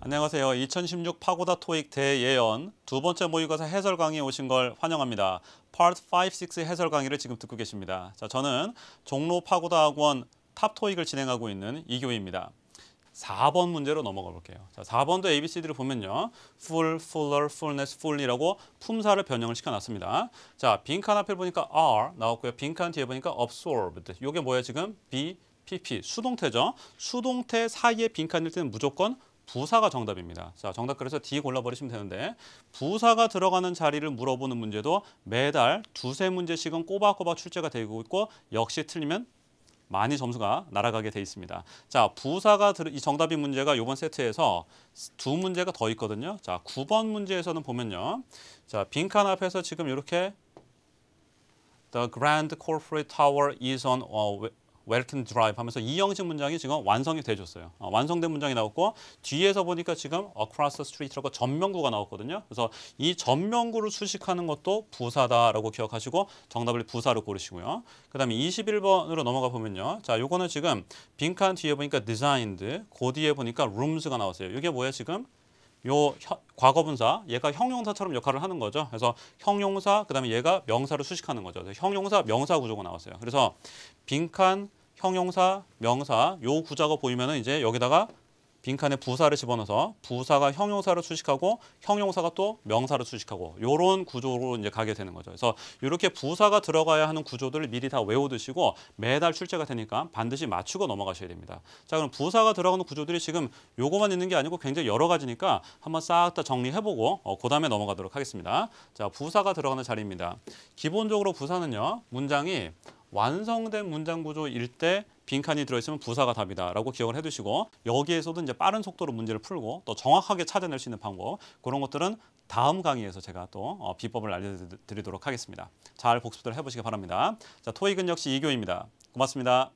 안녕하세요. 2016 파고다 토익 대예언 두 번째 모의고사 해설 강의에 오신 걸 환영합니다. Part 5, 6 해설 강의를 지금 듣고 계십니다. 자, 저는 종로 파고다 학원 탑 토익을 진행하고 있는 이교입니다. 4번 문제로 넘어가 볼게요. 자, 4번도 ABCD를 보면요. full, fuller, fullness, full이라고 품사를 변형을 시켜놨습니다. 자, 빈칸 앞에 보니까 r 나왔고요. 빈칸 뒤에 보니까 absorbed. 이게 뭐예요 지금? b pp. 수동태죠. 수동태 사이에 빈칸일 때는 무조건 부사가 정답입니다. 자, 정답 그래서 D 골라버리시면 되는데 부사가 들어가는 자리를 물어보는 문제도 매달 두세 문제씩은 꼬박꼬박 출제가 되고 있고 역시 틀리면 많이 점수가 날아가게 돼 있습니다. 자, 부사가 이 정답인 문제가 이번 세트에서 두 문제가 더 있거든요. 자, 9번 문제에서는 보면요. 자, 빈칸 앞에서 지금 이렇게 The Grand Corporate Tower is on a 어, 웰튼 드라이브 하면서 이 형식 문장이 지금 완성이 되줬어요. 어, 완성된 문장이 나왔고 뒤에서 보니까 지금 across the street라고 전명구가 나왔거든요. 그래서 이 전명구를 수식하는 것도 부사다라고 기억하시고 정답을 부사로 고르시고요. 그다음에 21번으로 넘어가 보면요. 자, 요거는 지금 빈칸 뒤에 보니까 designed, 그 뒤에 보니까 rooms가 나왔어요. 이게 뭐야 지금? 요 과거분사 얘가 형용사처럼 역할을 하는 거죠. 그래서 형용사 그다음에 얘가 명사를 수식하는 거죠. 형용사 명사 구조가 나왔어요. 그래서 빈칸 형용사, 명사 요 구자가 보이면 이제 여기다가 빈칸에 부사를 집어넣어서 부사가 형용사를 수식하고 형용사가 또 명사를 수식하고 요런 구조로 이제 가게 되는 거죠. 그래서 이렇게 부사가 들어가야 하는 구조들을 미리 다 외워두시고 매달 출제가 되니까 반드시 맞추고 넘어가셔야 됩니다. 자 그럼 부사가 들어가는 구조들이 지금 요거만 있는 게 아니고 굉장히 여러 가지니까 한번 싹 다 정리해보고 어, 그 다음에 넘어가도록 하겠습니다. 자 부사가 들어가는 자리입니다. 기본적으로 부사는요 문장이 완성된 문장 구조일 때 빈칸이 들어있으면 부사가 답이다라고 기억을 해두시고 여기에서도 이제 빠른 속도로 문제를 풀고 또 정확하게 찾아낼 수 있는 방법 그런 것들은 다음 강의에서 제가 또 어, 비법을 알려드리도록 하겠습니다. 잘복습을 해보시기 바랍니다. 자, 토익은 역시 이교입니다 고맙습니다.